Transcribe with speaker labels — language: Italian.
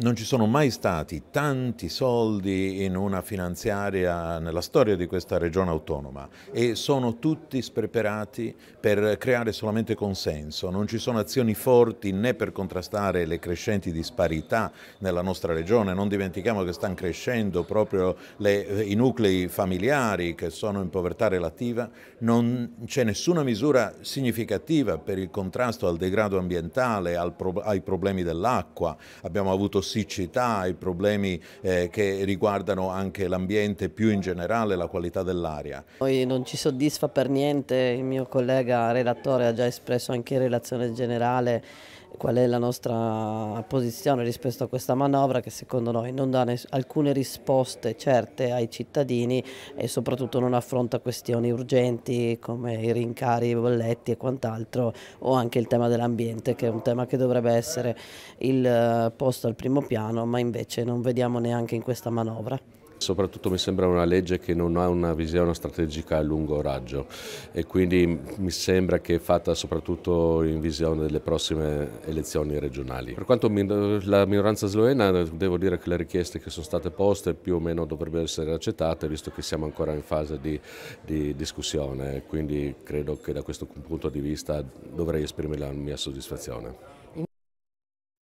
Speaker 1: non ci sono mai stati tanti soldi in una finanziaria nella storia di questa regione autonoma e sono tutti spreperati per creare solamente consenso, non ci sono azioni forti né per contrastare le crescenti disparità nella nostra regione, non dimentichiamo che stanno crescendo proprio le, i nuclei familiari che sono in povertà relativa, non c'è nessuna misura significativa per il contrasto al degrado ambientale, al, ai problemi dell'acqua, abbiamo avuto siccità, i problemi eh, che riguardano anche l'ambiente più in generale, la qualità dell'aria.
Speaker 2: Poi non ci soddisfa per niente, il mio collega relatore ha già espresso anche in relazione generale qual è la nostra posizione rispetto a questa manovra che secondo noi non dà alcune risposte certe ai cittadini e soprattutto non affronta questioni urgenti come i rincari, i bolletti e quant'altro o anche il tema dell'ambiente che è un tema che dovrebbe essere il eh, posto al primo primo piano, ma invece non vediamo neanche in questa manovra.
Speaker 3: Soprattutto mi sembra una legge che non ha una visione strategica a lungo raggio e quindi mi sembra che è fatta soprattutto in visione delle prossime elezioni regionali. Per quanto la minoranza slovena, devo dire che le richieste che sono state poste più o meno dovrebbero essere accettate visto che siamo ancora in fase di, di discussione, quindi credo che da questo punto di vista dovrei esprimere la mia soddisfazione.